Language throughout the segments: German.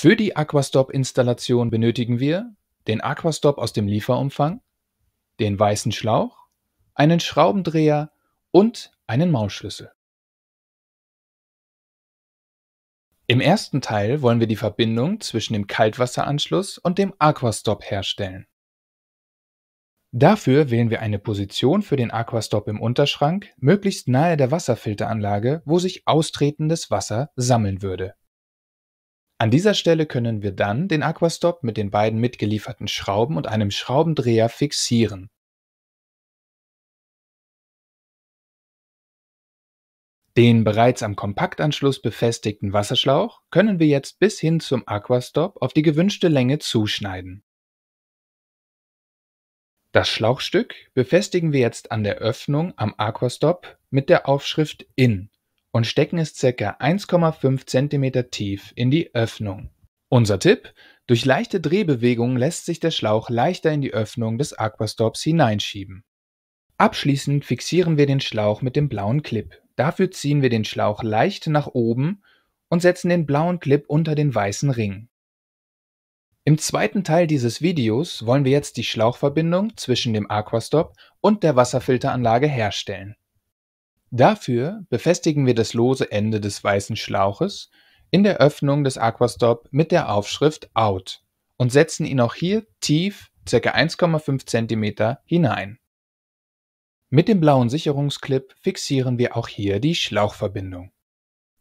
Für die Aquastop-Installation benötigen wir den Aquastop aus dem Lieferumfang, den weißen Schlauch, einen Schraubendreher und einen Maulschlüssel. Im ersten Teil wollen wir die Verbindung zwischen dem Kaltwasseranschluss und dem Aquastop herstellen. Dafür wählen wir eine Position für den Aquastop im Unterschrank, möglichst nahe der Wasserfilteranlage, wo sich austretendes Wasser sammeln würde. An dieser Stelle können wir dann den Aquastop mit den beiden mitgelieferten Schrauben und einem Schraubendreher fixieren. Den bereits am Kompaktanschluss befestigten Wasserschlauch können wir jetzt bis hin zum Aquastop auf die gewünschte Länge zuschneiden. Das Schlauchstück befestigen wir jetzt an der Öffnung am Aquastop mit der Aufschrift IN und stecken es ca. 1,5 cm tief in die Öffnung. Unser Tipp? Durch leichte Drehbewegungen lässt sich der Schlauch leichter in die Öffnung des Aquastops hineinschieben. Abschließend fixieren wir den Schlauch mit dem blauen Clip. Dafür ziehen wir den Schlauch leicht nach oben und setzen den blauen Clip unter den weißen Ring. Im zweiten Teil dieses Videos wollen wir jetzt die Schlauchverbindung zwischen dem Aquastop und der Wasserfilteranlage herstellen. Dafür befestigen wir das lose Ende des weißen Schlauches in der Öffnung des Aquastop mit der Aufschrift OUT und setzen ihn auch hier tief ca. 1,5 cm hinein. Mit dem blauen Sicherungsclip fixieren wir auch hier die Schlauchverbindung.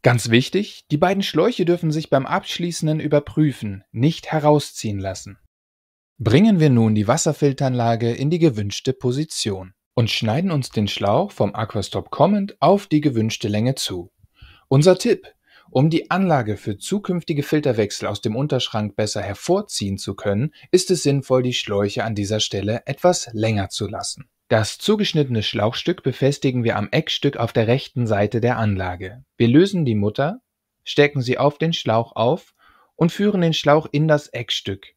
Ganz wichtig, die beiden Schläuche dürfen sich beim Abschließenden überprüfen, nicht herausziehen lassen. Bringen wir nun die Wasserfilteranlage in die gewünschte Position und schneiden uns den Schlauch vom Aquastop kommend auf die gewünschte Länge zu. Unser Tipp, um die Anlage für zukünftige Filterwechsel aus dem Unterschrank besser hervorziehen zu können, ist es sinnvoll, die Schläuche an dieser Stelle etwas länger zu lassen. Das zugeschnittene Schlauchstück befestigen wir am Eckstück auf der rechten Seite der Anlage. Wir lösen die Mutter, stecken sie auf den Schlauch auf und führen den Schlauch in das Eckstück.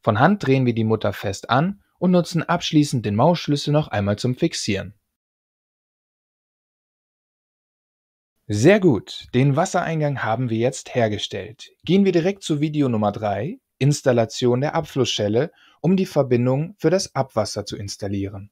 Von Hand drehen wir die Mutter fest an und nutzen abschließend den Mausschlüssel noch einmal zum Fixieren. Sehr gut, den Wassereingang haben wir jetzt hergestellt. Gehen wir direkt zu Video Nummer 3, Installation der Abflussschelle, um die Verbindung für das Abwasser zu installieren.